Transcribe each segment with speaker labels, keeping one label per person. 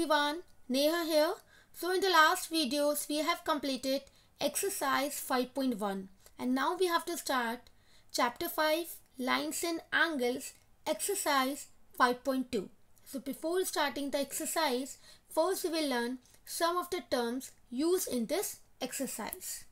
Speaker 1: everyone, Neha here. So in the last videos, we have completed exercise 5.1 and now we have to start chapter 5 lines and angles exercise 5.2. So before starting the exercise, first we will learn some of the terms used in this exercise.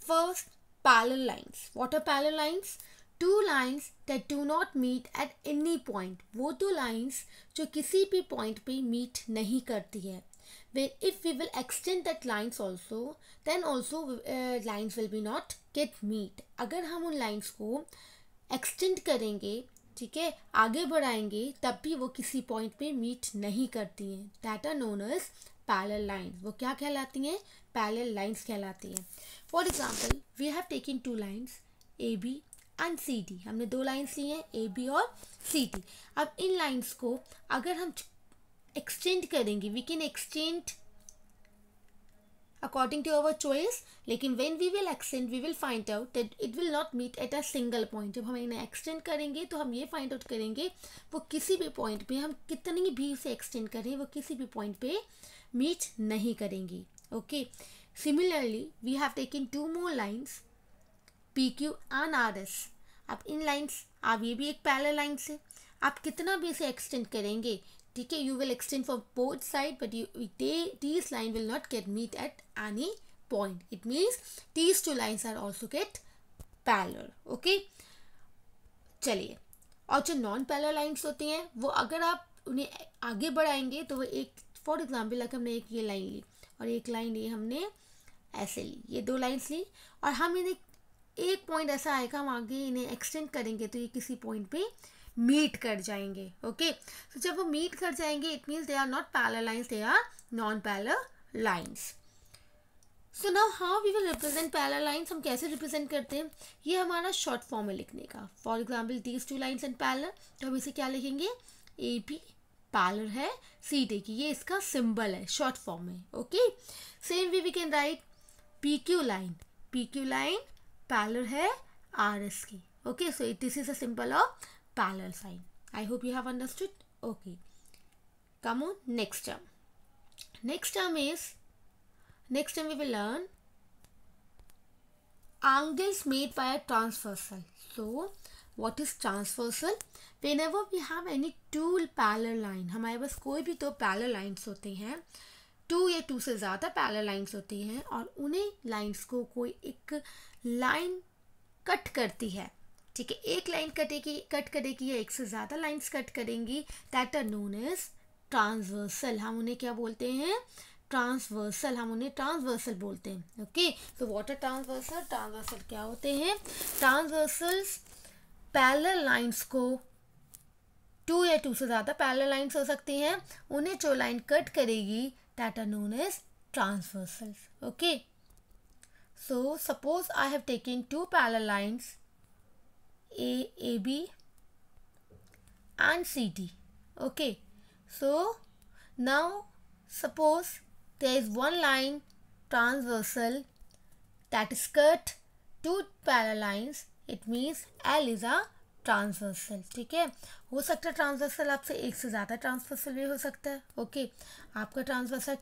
Speaker 1: First, parallel lines. What are parallel lines? Two lines that do not meet at any point वो दो तो lines जो किसी भी point पे meet नहीं करती है where if we will extend that lines also then also lines will be not get meet अगर हम उन लाइन्स को एक्सटेंड करेंगे ठीक है आगे बढ़ाएंगे तब भी वो किसी पॉइंट पे मीट नहीं करती हैं that are known as parallel line वो क्या कहलाती हैं पैलर लाइन्स कहलाती हैं for example we have taking two lines A B and C D हमने दो लाइन्स ली हैं ए बी और सी डी अब इन लाइन्स को अगर हम एक्सचेंज करेंगे we can exchange according to our choice लेकिन when we will extend we will find out that it will not meet at a single point जब हम इन्हें एक्सटेंड करेंगे तो हम ये फाइंड आउट करेंगे वो किसी भी पॉइंट पर हम कितनी भी उसे एक्सटेंड करें वो किसी भी पॉइंट पे मीट नहीं करेंगी okay similarly we have taken two more lines P Q and R S अब इन लाइन्स अब ये भी एक पैरेलल लाइन्स है आप कितना भी इसे एक्सटेंड करेंगे ठीक है you will extend for both side but you the line will not get meet at any point it means these two lines are also get parallel okay चलिए और जो नॉन पैरेलल लाइन्स होती हैं वो अगर आप उन्हें आगे बढ़ाएंगे तो वो एक फॉर एग्जाम्पल अगर हमने एक ये लाइन ली और एक लाइन ली हमने ऐसे ली ये दो लाइन्स ली और हम इन्हें एक पॉइंट ऐसा आएगा हम आगे इन्हें एक्सटेंड करेंगे तो ये किसी पॉइंट पे मीट कर जाएंगे ओके सो जब वो मीट कर जाएंगे it means they are not parallel lines they are non parallel lines so now how we will represent parallel lines हम कैसे रिप्रेजेंट करते हैं ये हमारा शॉर्ट फॉर्म है लिखने का for example these two lines and parallel तो हम इसे क्या लिखेंगे ए पी पार्लर है सी डी की ये इसका सिंबल है शॉर्ट फॉर्म है okay same we we can write P Q line P Q line parallel है आर एस की okay so it, this is a symbol of parallel sign i hope you have understood okay come on next term next term is next term we will learn angles made by a transversal so what is transversal whenever we have any two parallel line हमारे पास कोई भी दो parallel lines होते हैं to या two से ज़्यादा parallel lines होती हैं और उन्हें लाइन्स को कोई एक लाइन कट करती है ठीक है एक लाइन कटेगी कट करेगी या एक से ज़्यादा लाइन्स कट करेंगी that are known as transversal हम उन्हें क्या बोलते हैं ट्रांसवर्सल हम उन्हें ट्रांसवर्सल बोलते हैं ओके तो वाटर ट्रांसवर्सल ट्रांसवर्सल क्या होते हैं ट्रांसवर्सल्स पैरल लाइंस को टू या टू से ज़्यादा पैरल लाइंस हो सकती हैं उन्हें जो लाइन कट करेगी that are known as transversals. Okay. So suppose I have taken two parallel lines AAB and CD. Okay. So now suppose there is one line transversal that is cut two parallel lines. It means L is a transversal ठीक है हो सकता है transversal आपसे एक से ज़्यादा transversal भी हो सकता है ओके आपका ट्रांसवर्सल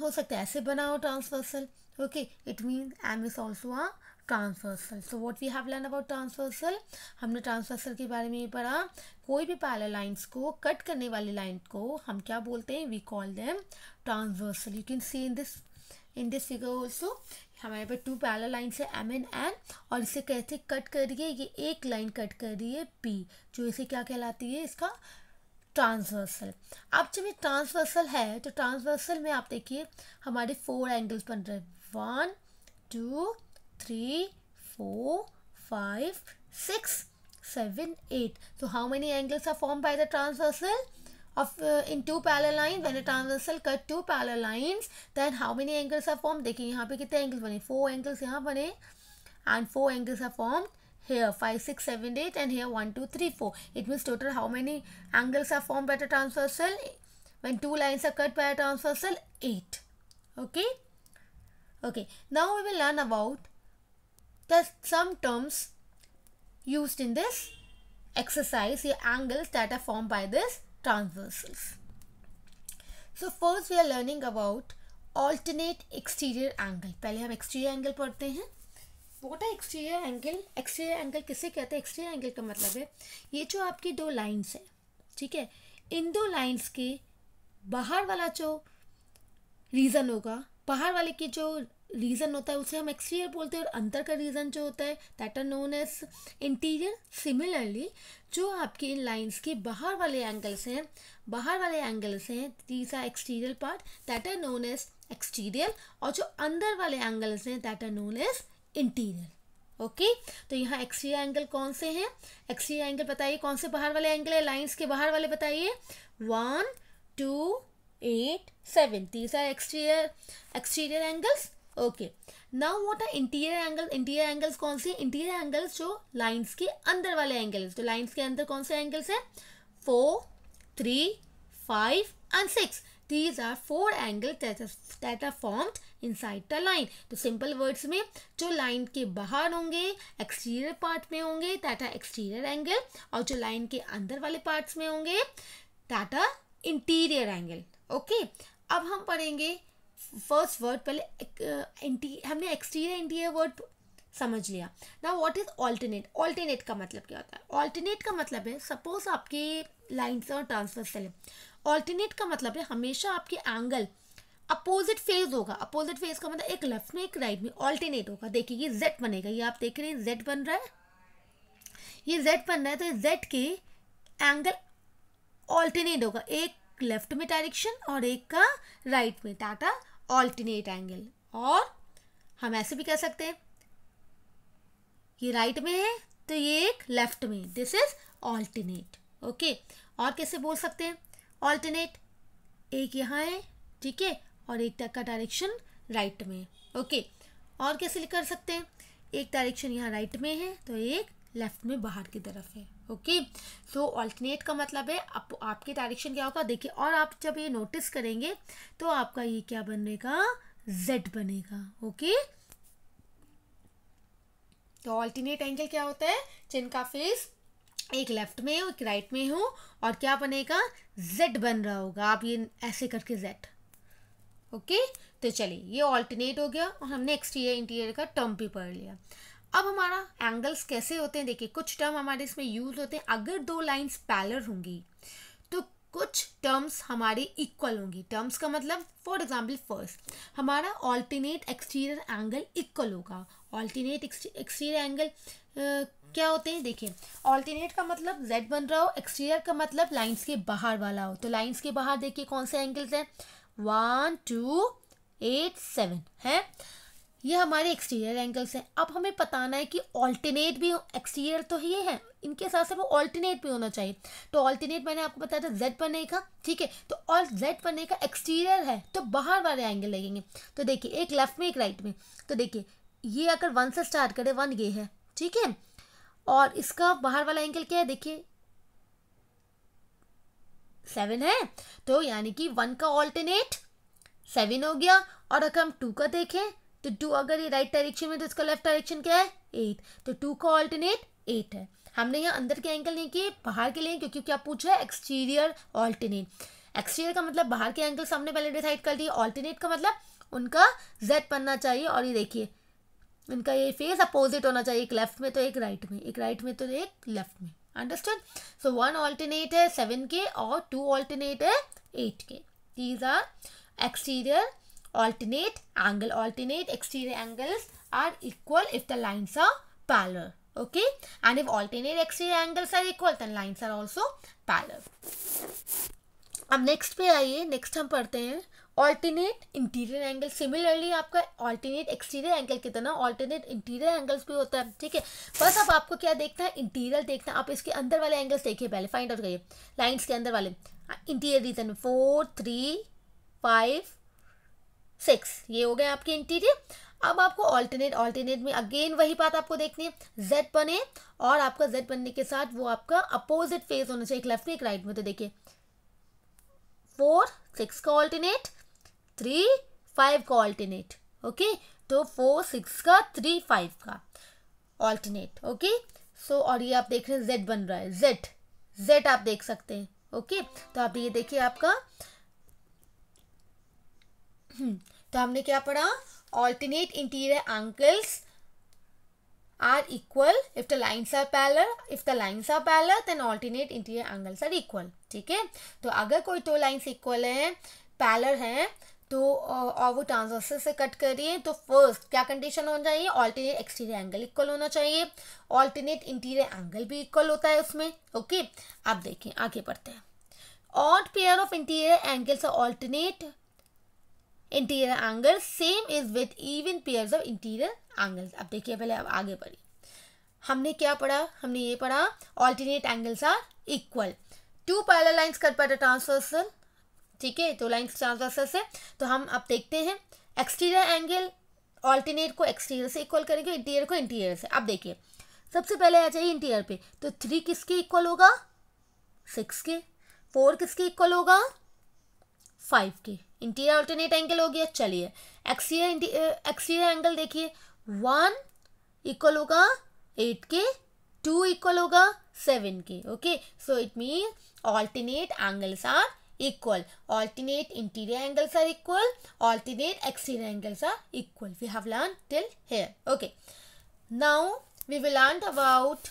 Speaker 1: हो सकता है ऐसे बना हो transversal okay it mean M is also a transversal so what we have learn about transversal हमने ट्रांसवर्सल के बारे में ये पढ़ा कोई भी पैरल लाइन्स को कट करने वाली लाइन को हम क्या बोलते हैं we call them transversal you can see in this in this figure also हमारे पास टू पैरल लाइन्स है एम एन एन और इसे कैसे कट कर रही है ये एक लाइन कट कर रही है पी जो इसे क्या कहलाती है इसका ट्रांसवर्सल अब जब ये ट्रांसवर्सल है तो ट्रांसवर्सल में आप देखिए हमारे फोर एंगल्स बन रहे हैं one two three four five six seven eight तो how many angles are form by the transversal of uh, in two parallel lines when a transversal cut two parallel lines then how many angles are formed देखिए यहाँ पे कितने angles बने four angles यहाँ बने and four angles are formed here 5 6 7 8 and here 1 2 3 4 it means total how many angles are formed by a transversal when two lines are cut by a transversal 8 okay okay now we will learn about the some terms used in this exercise the angles that are formed by this transversals. So first we are learning about alternate exterior angle. पहले हम exterior angle पढ़ते हैं vote है exterior angle exterior angle किसे कहते हैं exterior angle का मतलब है ये जो आपकी दो लाइंस है ठीक है इन दो लाइंस के बाहर वाला जो रीज़न होगा बाहर वाले की जो रीज़न होता है उसे हम एक्सटीरियर बोलते हैं और अंतर का रीज़न जो होता है that are known as interior similarly जो आपके इन लाइन्स के बाहर वाले एंगल्स हैं बाहर वाले एंगल्स हैं these are exterior part that are known as exterior और जो अंदर वाले एंगल्स हैं that are known as interior okay तो यहाँ एक्सटीरियर एंगल कौन से हैं एक्सटीरियर एंगल बताइए कौन से बाहर वाले एंगल है लाइन्स के बाहर वाले बताइए वन टू एट सेवन तीस are exterior exterior angles okay now what are interior angle interior angles कौन से इंटीरियर एंगल्स जो लाइन्स के अंदर वाले एंगल्स तो लाइन्स के अंदर कौन से एंगल्स है four three five and six these are four angle that are formed inside the line तो सिंपल वर्ड्स में जो लाइन के बाहर होंगे एक्सटीरियर पार्ट में होंगे दैट आर एक्सटीरियर एंगल और जो लाइन के अंदर वाले पार्ट्स में होंगे that are interior angle okay अब हम पढ़ेंगे फर्स्ट वर्ड पहले इंटी हमने एक्सटीरियर इंटीरियर वर्ड समझ लिया ना वॉट इज ऑल्टरनेट ऑल्टरनेट का मतलब क्या होता है ऑल्टरनेट का मतलब है सपोज आपके लाइन्स और ट्रांसफर सेल ऑल्टरनेट का मतलब है हमेशा आपके एंगल अपोजिट फेज होगा अपोजिट फेज का मतलब एक लेफ्ट में एक राइट में ऑल्टरनेट होगा देखिए ये जेड बनेगा ये आप देख रहे हैं जेड बन रहा है ये जेड बन रहा है तो जेड के एंगल ऑल्टरनेट होगा एक लेफ्ट में डायरेक्शन और एक का राइट में टाटा ऑल्टरनेट एंगल और हम ऐसे भी कह सकते हैं ये राइट में है तो ये एक लेफ्ट में दिस इज ऑल्टरनेट ओके और कैसे बोल सकते हैं ऑल्टरनेट एक यहाँ है ठीक है और एक तक का डायरेक्शन राइट में ओके और कैसे कर सकते हैं एक डायरेक्शन यहाँ राइट में है तो एक लेफ्ट में बाहर की तरफ है ओके सो ऑल्टरनेट का मतलब है आप, आपके डायरेक्शन क्या होगा देखिए और आप जब ये नोटिस करेंगे तो आपका ये क्या बनेगा जेड बनेगा ओके तो ऑल्टरनेट एंगल क्या होता है जिनका फेस एक लेफ्ट में हो एक राइट में हो और क्या बनेगा जेड बन रहा होगा आप ये ऐसे करके जेड ओके तो चलिए ये ऑल्टरनेट हो गया और हमने एक्सटीरियर इंटीरियर का टर्म भी पढ़ लिया अब हमारा एंगल्स कैसे होते हैं देखिए कुछ टर्म हमारे इसमें यूज होते हैं अगर दो लाइंस पैलर होंगी तो कुछ टर्म्स हमारे इक्वल होंगी टर्म्स का मतलब फॉर एग्जांपल फर्स्ट हमारा ऑल्टरनेट एक्सटीरियर एंगल इक्वल होगा ऑल्टरनेट एक्सटीरियर एंगल क्या होते हैं देखिए ऑल्टरनेट का मतलब जेड बन रहा हो एक्सटीरियर का मतलब लाइन्स के बाहर वाला हो तो लाइन्स के बाहर देखिए कौन से एंगल्स हैं वन टू एट सेवन है ये हमारे एक्सटीरियर एंगल्स हैं अब हमें बताना है कि ऑल्टरनेट भी एक्सटीरियर तो ये है इनके साथ साथ वो ऑल्टरनेट भी होना चाहिए तो ऑल्टरनेट मैंने आपको बताया था जेड पन्ने का ठीक है तो और जेड पन्ने का एक्सटीरियर है तो बाहर वाले एंगल लगेंगे तो देखिए एक लेफ्ट में एक राइट में तो देखिए ये अगर वन से स्टार्ट करे वन ये है ठीक है और इसका बाहर वाला एंगल क्या है देखिए सेवन है तो यानी कि वन का ऑल्टरनेट सेवन हो गया और अगर हम टू का देखें तो टू अगर ये राइट डायरेक्शन में तो इसका लेफ्ट डायरेक्शन क्या है एट तो टू का ऑल्टरनेट एट है हमने यहाँ अंदर के एंगल नहीं किए बाहर के लिए क्योंकि क्या पूछा है एक्सटीरियर ऑल्टरनेट एक्सटीरियर का मतलब बाहर के एंगल सामने पहले डिसाइड कर दिए ऑल्टरनेट का मतलब उनका जेड बनना चाहिए और ये देखिए उनका ये फेस अपोजिट होना चाहिए एक लेफ्ट में तो एक राइट में एक राइट में तो एक लेफ्ट में अंडरस्टैंड सो वन ऑल्टरनेट है सेवन के और टू ऑल्टरनेट है एट के these are exterior alternate angle alternate exterior angles are equal if the lines are parallel okay and if alternate exterior angles are equal then lines are also parallel अब next पे आइए next हम पढ़ते हैं alternate interior angle similarly आपका alternate exterior angle कितना alternate interior angles भी होता है ठीक है बस अब आपको क्या देखना है इंटीरियर देखना है आप इसके अंदर वाले एंगल्स देखिए पहले फाइंड आउट करिए लाइंस के अंदर वाले interior region four three five six ये हो गया आपके इंटीरियर अब आपको ऑल्टरनेट ऑल्टरनेट में अगेन वही बात आपको देखनी है जेड बने और आपका जेड बनने के साथ वो आपका अपोजिट फेस होना चाहिए एक लेफ्ट में एक राइट में तो देखिए फोर सिक्स का ऑल्टरनेट थ्री फाइव का ऑल्टरनेट ओके तो फोर सिक्स का थ्री फाइव का ऑल्टरनेट ओके सो और ये आप देख रहे हैं जेड बन रहा है जेड जेड आप देख सकते हैं ओके तो आप ये देखिए आपका हम्म, तो हमने क्या पढ़ा alternate interior angles are equal if the lines are parallel if the lines are parallel then alternate interior angles are equal ठीक है तो अगर कोई टू लाइंस इक्वल हैं पैलर हैं तो और वो ट्रांसवर्सल से कट करिए तो फर्स्ट क्या कंडीशन होना चाहिए ऑल्टरनेट एक्सटीरियर एंगल इक्वल होना चाहिए ऑल्टरनेट इंटीरियर एंगल भी इक्वल होता है उसमें ओके okay? आप देखें आगे बढ़ते हैं odd pair of interior angles alternate interior angle same is with even pairs of interior angles अब देखिए पहले अब आगे बढ़ी हमने क्या पढ़ा हमने ये पढ़ा alternate angles are equal to parallel lines cut by transversal ठीक है तो लाइन्स ट्रांसवर्सल से तो हम अब देखते हैं एक्सटीरियर एंगल ऑल्टरनेट को एक्सटीरियर से इक्वल करेंगे इंटीरियर को इंटीरियर से अब देखिए सबसे पहले आ जाइए इंटीरियर पे तो थ्री किसके इक्वल होगा सिक्स के फोर किसके इक्वल होगा फाइव के इंटीरियर अल्टरनेट एंगल हो गया चलिए एक्सीरियर एक्सीरियर एंगल देखिए वन इक्वल होगा एट के टू इक्वल होगा सेवन के okay so it mean alternate angles are equal alternate interior angles are equal alternate exterior angles are equal we have learn till here okay now we will learn about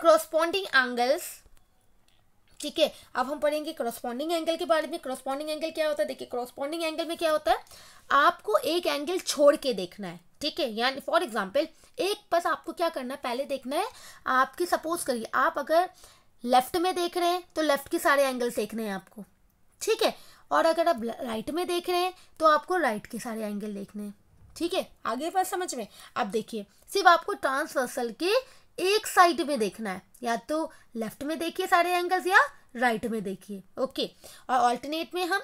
Speaker 1: corresponding angles ठीक है अब हम पढ़ेंगे corresponding angle के बारे में corresponding angle क्या होता है देखिए क्रॉस्पॉन्डिंग एंगल में क्या होता है आपको एक एंगल छोड़ के देखना है ठीक है यानी फॉर एग्जाम्पल एक बस आपको क्या करना है पहले देखना है आपकी सपोज करिए आप अगर लेफ्ट में देख रहे हैं तो लेफ्ट के सारे एंगल्स देखने हैं आपको ठीक है और अगर आप राइट में देख रहे हैं तो आपको राइट के सारे एंगल देखने हैं ठीक है आगे बात समझ में अब देखिए सिर्फ आपको ट्रांसवर्सल के एक साइड में देखना है या तो लेफ्ट में देखिए सारे एंगल्स या राइट में देखिए ओके और ऑल्टरनेट में हम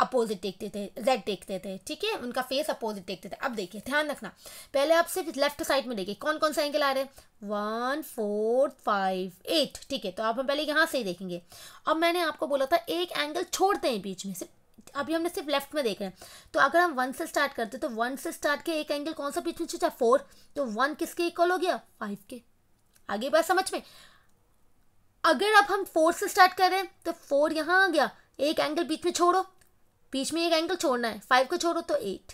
Speaker 1: अपोजिट देखते थे जेड देखते थे ठीक है उनका फेस अपोजिट देखते थे अब देखिए ध्यान रखना पहले आप सिर्फ लेफ्ट साइड में देखिए कौन कौन सा एंगल आ रहे हैं वन फोर फाइव एट ठीक है तो आप हम पहले यहाँ से ही देखेंगे अब मैंने आपको बोला था एक एंगल छोड़ते हैं बीच में सिर्फ अभी हमने सिर्फ लेफ्ट में देख रहे हैं तो अगर हम वन से स्टार्ट करते तो वन से स्टार्ट के एक एंगल कौन सा बीच में छूटा फोर तो वन किसके इक्वल हो गया फाइव के आगे बात समझ में अगर अब हम फोर से स्टार्ट करें तो फोर यहाँ आ गया एक एंगल बीच में छोड़ो बीच में एक एंगल छोड़ना है फाइव को छोड़ो तो एट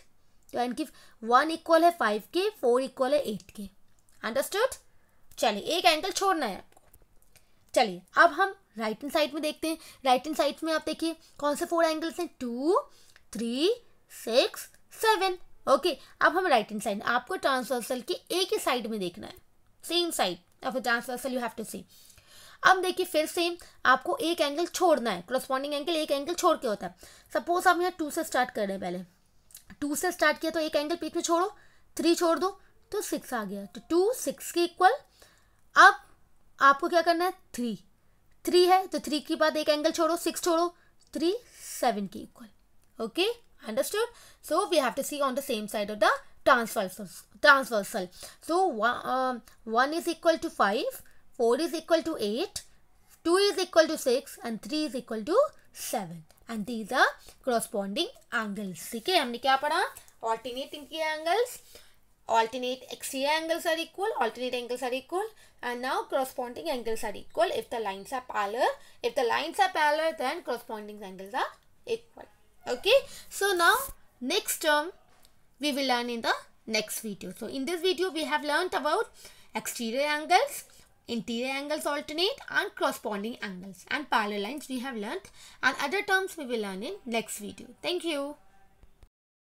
Speaker 1: तो एंड की वन इक्वल है फाइव के फोर इक्वल है एट के अंडरस्टूड चलिए एक एंगल छोड़ना है आपको चलिए अब हम राइट हैंड साइड में देखते हैं राइट हैंड साइड में आप देखिए कौन से फोर एंगल्स हैं two three six seven okay अब हम राइट हैंड साइड आपको ट्रांसवर्सल की एक ही साइड में देखना है सेम साइड या फिर transversal you have to see अब देखिए फिर से आपको एक एंगल छोड़ना है क्रॉस्पॉन्डिंग एंगल एक एंगल छोड़ के होता है सपोज आप यहाँ टू से स्टार्ट कर रहे हैं पहले टू से स्टार्ट किया तो एक एंगल बीच में छोड़ो थ्री छोड़ दो तो सिक्स आ गया तो टू सिक्स के इक्वल अब आपको क्या करना है थ्री थ्री है तो थ्री के बाद एक एंगल छोड़ो सिक्स छोड़ो थ्री सेवन के equal okay understood so we have to see on the same side of the transversal transversal so one, um, 1 is equal to 5 4 is equal to 8 2 is equal to 6 and 3 is equal to 7 and these are corresponding angles Okay. है alternating angles alternate exterior angles are equal alternate angles are equal and now corresponding angles are equal if the lines are parallel if the lines are parallel then corresponding angles are equal okay so now next term we will learn in the next video. So in this video we have learnt about exterior angles, interior angles alternate and corresponding angles and parallel lines we have learnt and other terms we will learn in next video. Thank you.